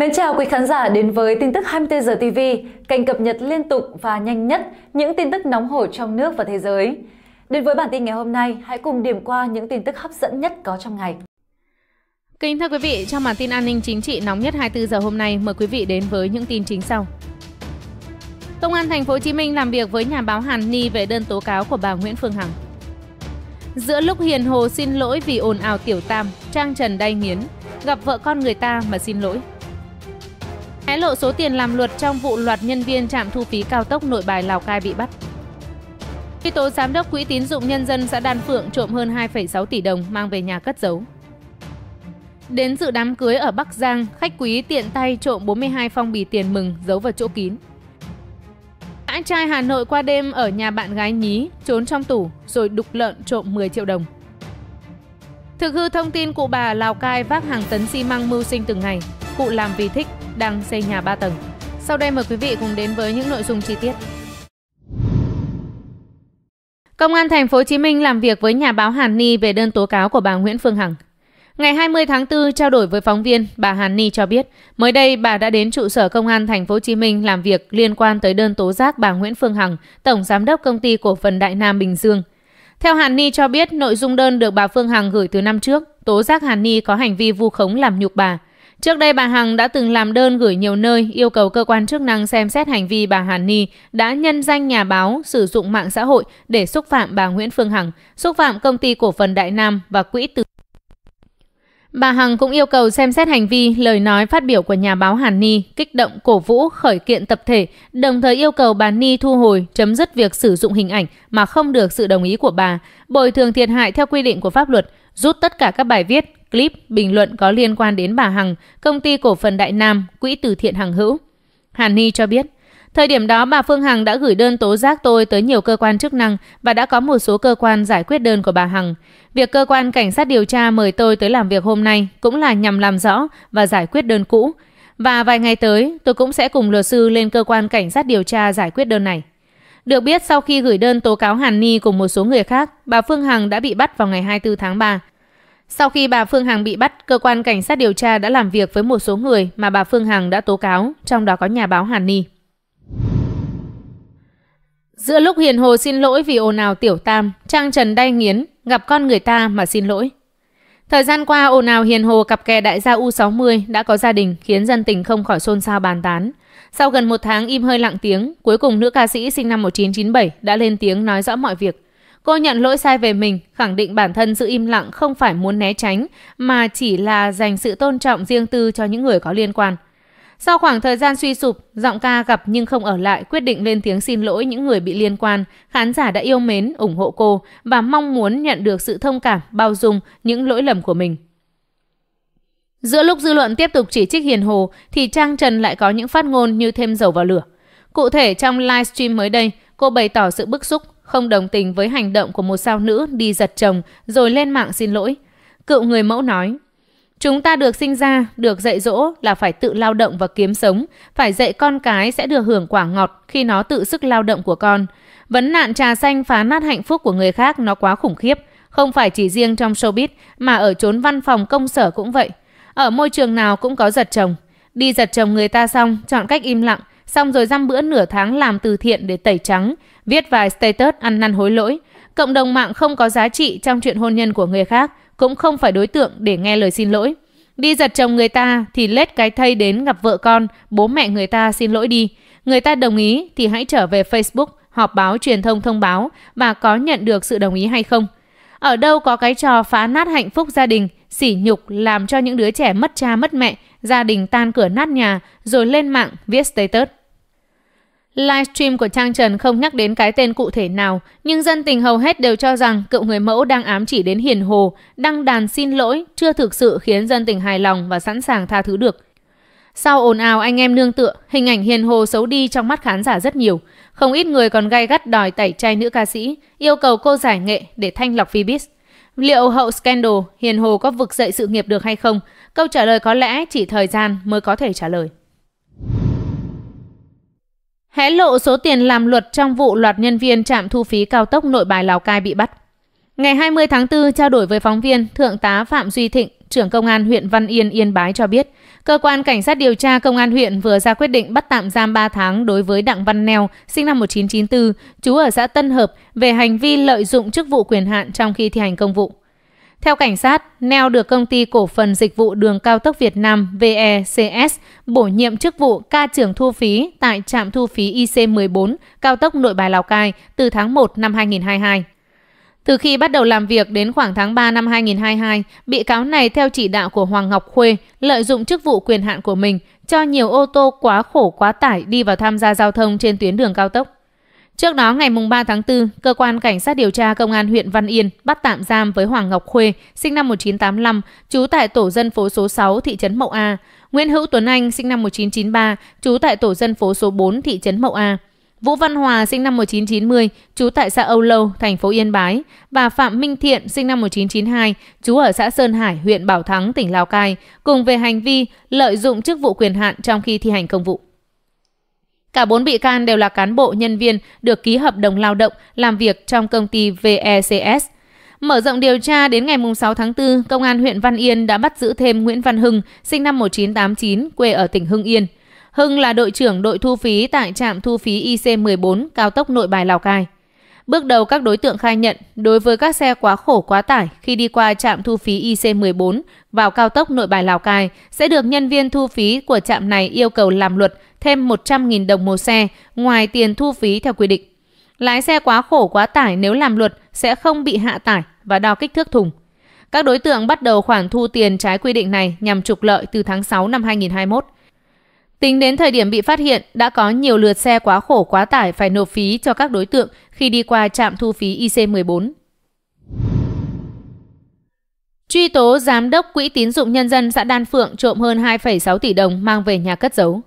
Mến chào quý khán giả đến với tin tức 24 giờ TV, kênh cập nhật liên tục và nhanh nhất những tin tức nóng hổi trong nước và thế giới. Đến với bản tin ngày hôm nay, hãy cùng điểm qua những tin tức hấp dẫn nhất có trong ngày. Kính thưa quý vị, trong bản tin an ninh chính trị nóng nhất 24 giờ hôm nay, mời quý vị đến với những tin chính sau. Công an thành phố Hồ Chí Minh làm việc với nhà báo Hàn Ni về đơn tố cáo của bà Nguyễn Phương Hằng. Giữa lúc Hiền Hồ xin lỗi vì ồn ào tiểu tam, Trang Trần đay nghiến, gặp vợ con người ta mà xin lỗi, hé lộ số tiền làm luật trong vụ loạt nhân viên trạm thu phí cao tốc nội bài Lào Cai bị bắt. Truy tố giám đốc Quỹ tín dụng nhân dân xã Đan Phượng trộm hơn 2,6 tỷ đồng mang về nhà cất giấu. Đến dự đám cưới ở Bắc Giang, khách quý tiện tay trộm 42 phong bì tiền mừng giấu vào chỗ kín. Anh trai Hà Nội qua đêm ở nhà bạn gái nhí, trốn trong tủ rồi đục lợn trộm 10 triệu đồng. Thực hư thông tin cụ bà Lào Cai vác hàng tấn xi măng mưu sinh từng ngày, cụ làm vì thích đang xây nhà 3 tầng. Sau đây mời quý vị cùng đến với những nội dung chi tiết. Công an thành phố Hồ Chí Minh làm việc với nhà báo Hàn Ni về đơn tố cáo của bà Nguyễn Phương Hằng. Ngày 20 tháng 4 trao đổi với phóng viên, bà Hàn Ni cho biết, mới đây bà đã đến trụ sở công an thành phố Hồ Chí Minh làm việc liên quan tới đơn tố giác bà Nguyễn Phương Hằng, tổng giám đốc công ty cổ phần Đại Nam Bình Dương. Theo Hàn Ni cho biết, nội dung đơn được bà Phương Hằng gửi từ năm trước, tố giác Hàn Ni có hành vi vu khống làm nhục bà. Trước đây bà Hằng đã từng làm đơn gửi nhiều nơi yêu cầu cơ quan chức năng xem xét hành vi bà Hàn Ni đã nhân danh nhà báo sử dụng mạng xã hội để xúc phạm bà Nguyễn Phương Hằng, xúc phạm công ty cổ phần Đại Nam và quỹ từ Bà Hằng cũng yêu cầu xem xét hành vi, lời nói phát biểu của nhà báo Hàn Ni, kích động cổ vũ khởi kiện tập thể, đồng thời yêu cầu bà Ni thu hồi, chấm dứt việc sử dụng hình ảnh mà không được sự đồng ý của bà, bồi thường thiệt hại theo quy định của pháp luật, rút tất cả các bài viết, clip, bình luận có liên quan đến bà Hằng, công ty cổ phần Đại Nam, quỹ từ thiện Hằng Hữu. Hàn Ni cho biết, Thời điểm đó bà Phương Hằng đã gửi đơn tố giác tôi tới nhiều cơ quan chức năng và đã có một số cơ quan giải quyết đơn của bà Hằng. Việc cơ quan cảnh sát điều tra mời tôi tới làm việc hôm nay cũng là nhằm làm rõ và giải quyết đơn cũ. Và vài ngày tới, tôi cũng sẽ cùng luật sư lên cơ quan cảnh sát điều tra giải quyết đơn này. Được biết, sau khi gửi đơn tố cáo Hàn Ni cùng một số người khác, bà Phương Hằng đã bị bắt vào ngày 24 tháng 3. Sau khi bà Phương Hằng bị bắt, cơ quan cảnh sát điều tra đã làm việc với một số người mà bà Phương Hằng đã tố cáo, trong đó có nhà báo Hàn Ni. Giữa lúc Hiền Hồ xin lỗi vì ồn ào tiểu tam, Trang Trần đay nghiến, gặp con người ta mà xin lỗi. Thời gian qua ồn ào Hiền Hồ cặp kè đại gia U60 đã có gia đình khiến dân tình không khỏi xôn xao bàn tán. Sau gần một tháng im hơi lặng tiếng, cuối cùng nữ ca sĩ sinh năm 1997 đã lên tiếng nói rõ mọi việc. Cô nhận lỗi sai về mình, khẳng định bản thân giữ im lặng không phải muốn né tránh, mà chỉ là dành sự tôn trọng riêng tư cho những người có liên quan. Sau khoảng thời gian suy sụp, giọng ca gặp nhưng không ở lại quyết định lên tiếng xin lỗi những người bị liên quan. Khán giả đã yêu mến, ủng hộ cô và mong muốn nhận được sự thông cảm, bao dung những lỗi lầm của mình. Giữa lúc dư luận tiếp tục chỉ trích Hiền Hồ thì Trang Trần lại có những phát ngôn như thêm dầu vào lửa. Cụ thể trong livestream mới đây, cô bày tỏ sự bức xúc, không đồng tình với hành động của một sao nữ đi giật chồng rồi lên mạng xin lỗi. Cựu người mẫu nói, Chúng ta được sinh ra, được dạy dỗ là phải tự lao động và kiếm sống, phải dạy con cái sẽ được hưởng quả ngọt khi nó tự sức lao động của con. Vấn nạn trà xanh phá nát hạnh phúc của người khác nó quá khủng khiếp, không phải chỉ riêng trong showbiz mà ở chốn văn phòng công sở cũng vậy. Ở môi trường nào cũng có giật chồng. Đi giật chồng người ta xong, chọn cách im lặng, xong rồi dăm bữa nửa tháng làm từ thiện để tẩy trắng, viết vài status ăn năn hối lỗi. Cộng đồng mạng không có giá trị trong chuyện hôn nhân của người khác – cũng không phải đối tượng để nghe lời xin lỗi. Đi giật chồng người ta thì lết cái thây đến gặp vợ con, bố mẹ người ta xin lỗi đi. Người ta đồng ý thì hãy trở về Facebook, họp báo truyền thông thông báo bà có nhận được sự đồng ý hay không. Ở đâu có cái trò phá nát hạnh phúc gia đình, sỉ nhục làm cho những đứa trẻ mất cha mất mẹ, gia đình tan cửa nát nhà rồi lên mạng viết status. Livestream của Trang Trần không nhắc đến cái tên cụ thể nào, nhưng dân tình hầu hết đều cho rằng cựu người mẫu đang ám chỉ đến hiền hồ, đăng đàn xin lỗi, chưa thực sự khiến dân tình hài lòng và sẵn sàng tha thứ được. Sau ồn ào anh em nương tựa, hình ảnh hiền hồ xấu đi trong mắt khán giả rất nhiều. Không ít người còn gay gắt đòi tẩy chay nữ ca sĩ, yêu cầu cô giải nghệ để thanh lọc Phoebus. Liệu hậu scandal, hiền hồ có vực dậy sự nghiệp được hay không? Câu trả lời có lẽ chỉ thời gian mới có thể trả lời hé lộ số tiền làm luật trong vụ loạt nhân viên trạm thu phí cao tốc nội bài Lào Cai bị bắt. Ngày 20 tháng 4 trao đổi với phóng viên, Thượng tá Phạm Duy Thịnh, trưởng công an huyện Văn Yên Yên Bái cho biết, cơ quan cảnh sát điều tra công an huyện vừa ra quyết định bắt tạm giam 3 tháng đối với Đặng Văn Neo, sinh năm 1994, trú ở xã Tân Hợp về hành vi lợi dụng chức vụ quyền hạn trong khi thi hành công vụ. Theo cảnh sát, Neo được công ty cổ phần dịch vụ đường cao tốc Việt Nam VECS bổ nhiệm chức vụ ca trưởng thu phí tại trạm thu phí IC14 cao tốc Nội Bài Lào Cai từ tháng 1 năm 2022. Từ khi bắt đầu làm việc đến khoảng tháng 3 năm 2022, bị cáo này theo chỉ đạo của Hoàng Ngọc Khuê lợi dụng chức vụ quyền hạn của mình cho nhiều ô tô quá khổ quá tải đi vào tham gia giao thông trên tuyến đường cao tốc. Trước đó, ngày 3 tháng 4, Cơ quan Cảnh sát điều tra Công an huyện Văn Yên bắt tạm giam với Hoàng Ngọc Khuê, sinh năm 1985, trú tại tổ dân phố số 6, thị trấn Mậu A, Nguyễn Hữu Tuấn Anh, sinh năm 1993, trú tại tổ dân phố số 4, thị trấn Mậu A, Vũ Văn Hòa, sinh năm 1990, trú tại xã Âu Lâu, thành phố Yên Bái, và Phạm Minh Thiện, sinh năm 1992, trú ở xã Sơn Hải, huyện Bảo Thắng, tỉnh Lào Cai, cùng về hành vi lợi dụng chức vụ quyền hạn trong khi thi hành công vụ. Cả 4 bị can đều là cán bộ nhân viên được ký hợp đồng lao động làm việc trong công ty VECS. Mở rộng điều tra đến ngày 6 tháng 4, Công an huyện Văn Yên đã bắt giữ thêm Nguyễn Văn Hưng, sinh năm 1989, quê ở tỉnh Hưng Yên. Hưng là đội trưởng đội thu phí tại trạm thu phí IC14, cao tốc nội bài Lào Cai. Bước đầu các đối tượng khai nhận, đối với các xe quá khổ quá tải khi đi qua trạm thu phí IC14 vào cao tốc nội bài Lào Cai sẽ được nhân viên thu phí của trạm này yêu cầu làm luật thêm 100.000 đồng một xe, ngoài tiền thu phí theo quy định. Lái xe quá khổ quá tải nếu làm luật sẽ không bị hạ tải và đo kích thước thùng. Các đối tượng bắt đầu khoản thu tiền trái quy định này nhằm trục lợi từ tháng 6 năm 2021. Tính đến thời điểm bị phát hiện, đã có nhiều lượt xe quá khổ quá tải phải nộp phí cho các đối tượng khi đi qua trạm thu phí IC14. Truy tố giám đốc Quỹ tín dụng nhân dân xã Đan Phượng trộm hơn 2,6 tỷ đồng mang về nhà cất giấu.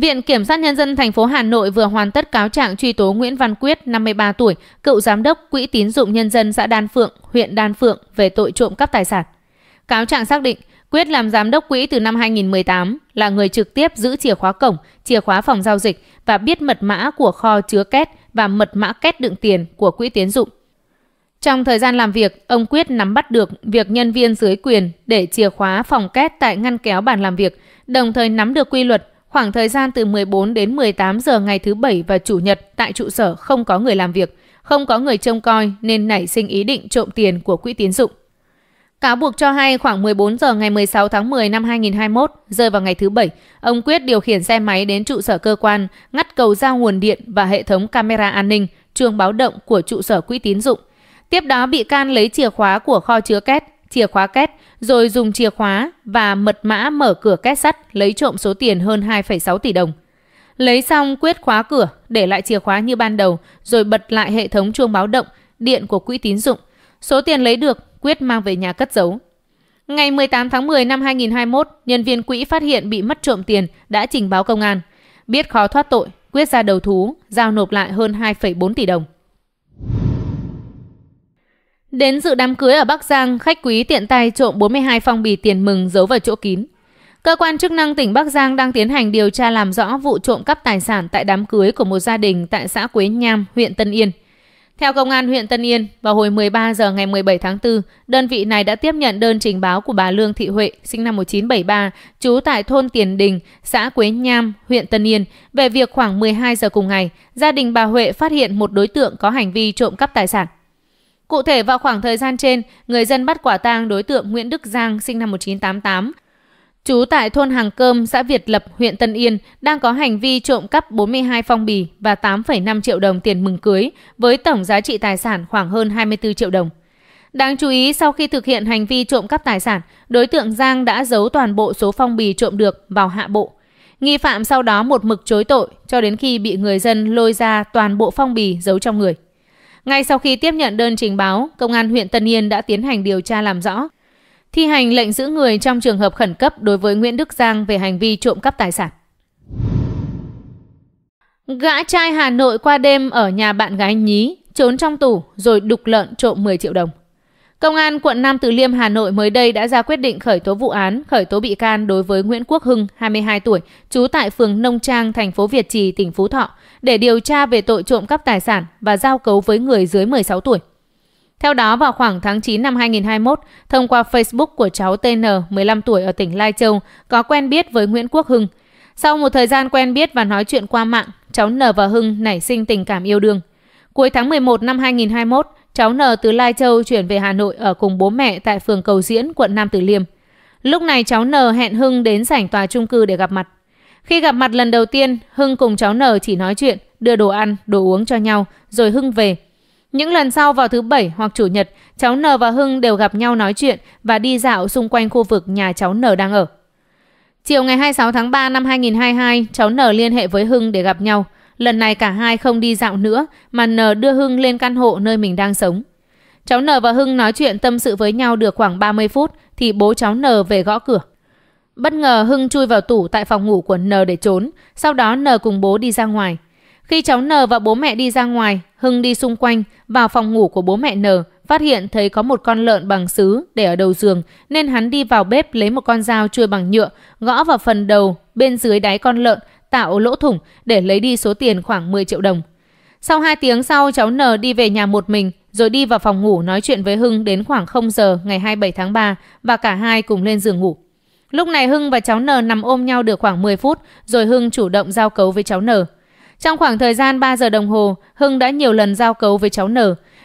Viện Kiểm sát Nhân dân thành phố Hà Nội vừa hoàn tất cáo trạng truy tố Nguyễn Văn Quyết, 53 tuổi, cựu giám đốc Quỹ tín dụng nhân dân xã Đan Phượng, huyện Đan Phượng về tội trộm cắp tài sản. Cáo trạng xác định, Quyết làm giám đốc quỹ từ năm 2018, là người trực tiếp giữ chìa khóa cổng, chìa khóa phòng giao dịch và biết mật mã của kho chứa két và mật mã két đựng tiền của quỹ tín dụng. Trong thời gian làm việc, ông Quyết nắm bắt được việc nhân viên dưới quyền để chìa khóa phòng két tại ngăn kéo bàn làm việc, đồng thời nắm được quy luật Khoảng thời gian từ 14 đến 18 giờ ngày thứ Bảy và Chủ nhật tại trụ sở không có người làm việc, không có người trông coi nên nảy sinh ý định trộm tiền của quỹ tín dụng. Cáo buộc cho hay khoảng 14 giờ ngày 16 tháng 10 năm 2021, rơi vào ngày thứ Bảy, ông Quyết điều khiển xe máy đến trụ sở cơ quan, ngắt cầu giao nguồn điện và hệ thống camera an ninh, chuông báo động của trụ sở quỹ tín dụng. Tiếp đó bị can lấy chìa khóa của kho chứa két, chìa khóa két, rồi dùng chìa khóa và mật mã mở cửa két sắt lấy trộm số tiền hơn 2,6 tỷ đồng. Lấy xong quyết khóa cửa, để lại chìa khóa như ban đầu, rồi bật lại hệ thống chuông báo động, điện của quỹ tín dụng. Số tiền lấy được, quyết mang về nhà cất giấu. Ngày 18 tháng 10 năm 2021, nhân viên quỹ phát hiện bị mất trộm tiền đã trình báo công an. Biết khó thoát tội, quyết ra đầu thú, giao nộp lại hơn 2,4 tỷ đồng. Đến dự đám cưới ở Bắc Giang, khách quý tiện tay trộm 42 phong bì tiền mừng giấu vào chỗ kín. Cơ quan chức năng tỉnh Bắc Giang đang tiến hành điều tra làm rõ vụ trộm cắp tài sản tại đám cưới của một gia đình tại xã Quế Nham, huyện Tân Yên. Theo Công an huyện Tân Yên, vào hồi 13 giờ ngày 17 tháng 4, đơn vị này đã tiếp nhận đơn trình báo của bà Lương Thị Huệ, sinh năm 1973, trú tại thôn Tiền Đình, xã Quế Nham, huyện Tân Yên, về việc khoảng 12 giờ cùng ngày, gia đình bà Huệ phát hiện một đối tượng có hành vi trộm cắp tài sản. Cụ thể vào khoảng thời gian trên, người dân bắt quả tang đối tượng Nguyễn Đức Giang sinh năm 1988, trú tại thôn Hàng Cơm, xã Việt Lập, huyện Tân Yên, đang có hành vi trộm cắp 42 phong bì và 8,5 triệu đồng tiền mừng cưới với tổng giá trị tài sản khoảng hơn 24 triệu đồng. Đáng chú ý, sau khi thực hiện hành vi trộm cắp tài sản, đối tượng Giang đã giấu toàn bộ số phong bì trộm được vào hạ bộ. Nghi phạm sau đó một mực chối tội cho đến khi bị người dân lôi ra toàn bộ phong bì giấu trong người. Ngay sau khi tiếp nhận đơn trình báo, Công an huyện Tân Yên đã tiến hành điều tra làm rõ. Thi hành lệnh giữ người trong trường hợp khẩn cấp đối với Nguyễn Đức Giang về hành vi trộm cắp tài sản. Gã trai Hà Nội qua đêm ở nhà bạn gái nhí, trốn trong tủ rồi đục lợn trộm 10 triệu đồng. Công an quận Nam Từ Liêm, Hà Nội mới đây đã ra quyết định khởi tố vụ án, khởi tố bị can đối với Nguyễn Quốc Hưng, 22 tuổi, trú tại phường Nông Trang, thành phố Việt Trì, tỉnh Phú Thọ, để điều tra về tội trộm cắp tài sản và giao cấu với người dưới 16 tuổi. Theo đó, vào khoảng tháng 9 năm 2021, thông qua Facebook của cháu TN, 15 tuổi ở tỉnh Lai Châu, có quen biết với Nguyễn Quốc Hưng. Sau một thời gian quen biết và nói chuyện qua mạng, cháu N và Hưng nảy sinh tình cảm yêu đương. Cuối tháng 11 năm 2021, Cháu N từ Lai Châu chuyển về Hà Nội ở cùng bố mẹ tại phường Cầu Diễn, quận Nam Từ Liêm. Lúc này cháu N hẹn Hưng đến sảnh tòa trung cư để gặp mặt. Khi gặp mặt lần đầu tiên, Hưng cùng cháu N chỉ nói chuyện, đưa đồ ăn, đồ uống cho nhau, rồi Hưng về. Những lần sau vào thứ Bảy hoặc Chủ nhật, cháu N và Hưng đều gặp nhau nói chuyện và đi dạo xung quanh khu vực nhà cháu N đang ở. Chiều ngày 26 tháng 3 năm 2022, cháu N liên hệ với Hưng để gặp nhau. Lần này cả hai không đi dạo nữa mà N đưa Hưng lên căn hộ nơi mình đang sống. Cháu N và Hưng nói chuyện tâm sự với nhau được khoảng 30 phút thì bố cháu N về gõ cửa. Bất ngờ Hưng chui vào tủ tại phòng ngủ của N để trốn, sau đó N cùng bố đi ra ngoài. Khi cháu N và bố mẹ đi ra ngoài, Hưng đi xung quanh, vào phòng ngủ của bố mẹ N, phát hiện thấy có một con lợn bằng sứ để ở đầu giường, nên hắn đi vào bếp lấy một con dao chui bằng nhựa, gõ vào phần đầu, bên dưới đáy con lợn tạo lỗ thủng để lấy đi số tiền khoảng 10 triệu đồng. Sau 2 tiếng sau, cháu N đi về nhà một mình, rồi đi vào phòng ngủ nói chuyện với Hưng đến khoảng 0 giờ ngày 27 tháng 3 và cả hai cùng lên giường ngủ. Lúc này Hưng và cháu N nằm ôm nhau được khoảng 10 phút, rồi Hưng chủ động giao cấu với cháu N. Trong khoảng thời gian 3 giờ đồng hồ, Hưng đã nhiều lần giao cấu với cháu N.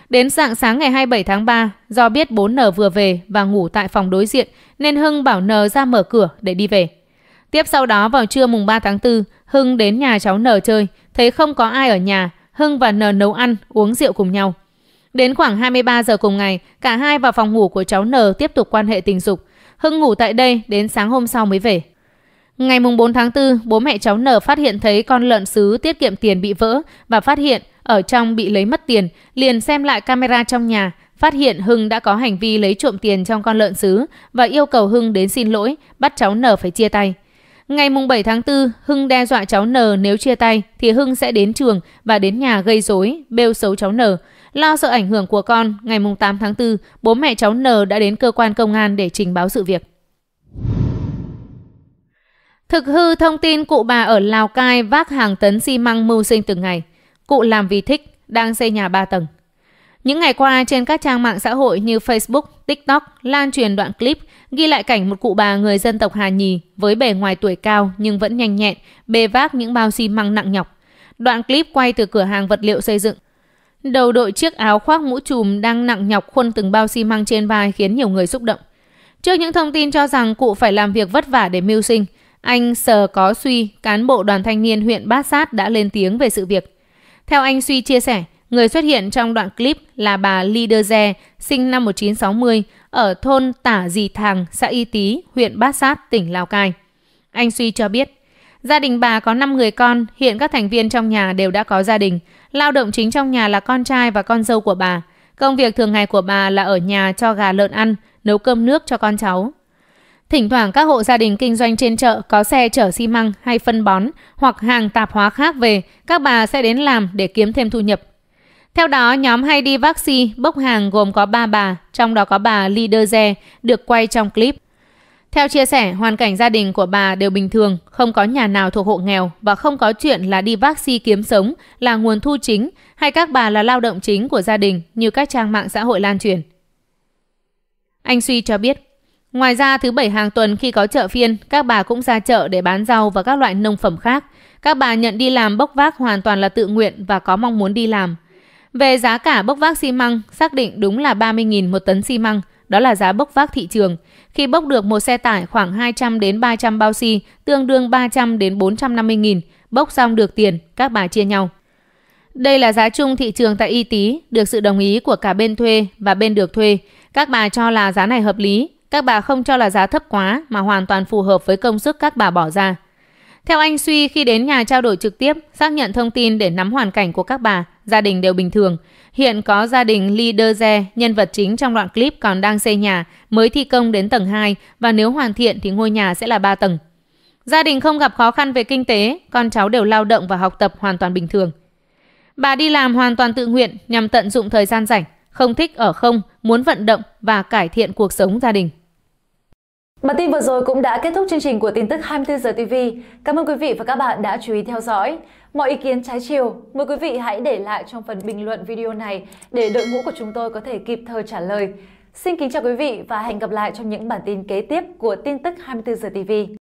Đến dạng sáng ngày 27 tháng 3, do biết bố N vừa về và ngủ tại phòng đối diện, nên Hưng bảo N ra mở cửa để đi về. Tiếp sau đó vào trưa mùng 3 tháng 4, Hưng đến nhà cháu N chơi, thấy không có ai ở nhà, Hưng và N nấu ăn, uống rượu cùng nhau. Đến khoảng 23 giờ cùng ngày, cả hai vào phòng ngủ của cháu N tiếp tục quan hệ tình dục. Hưng ngủ tại đây đến sáng hôm sau mới về. Ngày mùng 4 tháng 4, bố mẹ cháu N phát hiện thấy con lợn sứ tiết kiệm tiền bị vỡ và phát hiện ở trong bị lấy mất tiền, liền xem lại camera trong nhà, phát hiện Hưng đã có hành vi lấy trộm tiền trong con lợn sứ và yêu cầu Hưng đến xin lỗi, bắt cháu N phải chia tay. Ngày 7 tháng 4, Hưng đe dọa cháu N nếu chia tay thì Hưng sẽ đến trường và đến nhà gây rối, bêu xấu cháu N. Lo sợ ảnh hưởng của con, ngày 8 tháng 4, bố mẹ cháu N đã đến cơ quan công an để trình báo sự việc. Thực hư thông tin cụ bà ở Lào Cai vác hàng tấn xi măng mưu sinh từng ngày. Cụ làm vì thích, đang xây nhà 3 tầng. Những ngày qua trên các trang mạng xã hội như Facebook, TikTok lan truyền đoạn clip ghi lại cảnh một cụ bà người dân tộc Hà Nhì với bề ngoài tuổi cao nhưng vẫn nhanh nhẹn, bê vác những bao xi măng nặng nhọc. Đoạn clip quay từ cửa hàng vật liệu xây dựng. Đầu đội chiếc áo khoác mũ trùm đang nặng nhọc khuân từng bao xi măng trên vai khiến nhiều người xúc động. Trước những thông tin cho rằng cụ phải làm việc vất vả để mưu sinh, anh Sờ Có Suy, cán bộ đoàn thanh niên huyện Bát Sát đã lên tiếng về sự việc. Theo anh Suy chia sẻ, Người xuất hiện trong đoạn clip là bà Liderze, sinh năm 1960, ở thôn Tả Dì Thàng, xã Y Tý, huyện Bát Sát, tỉnh Lào Cai. Anh Suy cho biết, gia đình bà có 5 người con, hiện các thành viên trong nhà đều đã có gia đình. Lao động chính trong nhà là con trai và con dâu của bà. Công việc thường ngày của bà là ở nhà cho gà lợn ăn, nấu cơm nước cho con cháu. Thỉnh thoảng các hộ gia đình kinh doanh trên chợ có xe chở xi măng hay phân bón hoặc hàng tạp hóa khác về, các bà sẽ đến làm để kiếm thêm thu nhập theo đó, nhóm hay đi Vaxi bốc hàng gồm có ba bà, trong đó có bà Liderze được quay trong clip. Theo chia sẻ, hoàn cảnh gia đình của bà đều bình thường, không có nhà nào thuộc hộ nghèo và không có chuyện là đi vác Vaxi kiếm sống là nguồn thu chính hay các bà là lao động chính của gia đình như các trang mạng xã hội lan truyền. Anh Suy cho biết, ngoài ra thứ bảy hàng tuần khi có chợ phiên, các bà cũng ra chợ để bán rau và các loại nông phẩm khác. Các bà nhận đi làm bốc vác hoàn toàn là tự nguyện và có mong muốn đi làm, về giá cả bốc vác xi măng, xác định đúng là 30.000 một tấn xi măng, đó là giá bốc vác thị trường. Khi bốc được một xe tải khoảng 200 đến 300 bao xi, tương đương 300 đến 450.000, bốc xong được tiền, các bà chia nhau. Đây là giá chung thị trường tại Y Tý, được sự đồng ý của cả bên thuê và bên được thuê. Các bà cho là giá này hợp lý, các bà không cho là giá thấp quá mà hoàn toàn phù hợp với công sức các bà bỏ ra. Theo anh Suy, khi đến nhà trao đổi trực tiếp, xác nhận thông tin để nắm hoàn cảnh của các bà, gia đình đều bình thường. Hiện có gia đình Lee Derze, nhân vật chính trong đoạn clip còn đang xây nhà, mới thi công đến tầng 2 và nếu hoàn thiện thì ngôi nhà sẽ là 3 tầng. Gia đình không gặp khó khăn về kinh tế, con cháu đều lao động và học tập hoàn toàn bình thường. Bà đi làm hoàn toàn tự nguyện nhằm tận dụng thời gian rảnh, không thích ở không, muốn vận động và cải thiện cuộc sống gia đình. Bản tin vừa rồi cũng đã kết thúc chương trình của tin tức 24 giờ TV. Cảm ơn quý vị và các bạn đã chú ý theo dõi. Mọi ý kiến trái chiều, mời quý vị hãy để lại trong phần bình luận video này để đội ngũ của chúng tôi có thể kịp thời trả lời. Xin kính chào quý vị và hẹn gặp lại trong những bản tin kế tiếp của tin tức 24 giờ TV.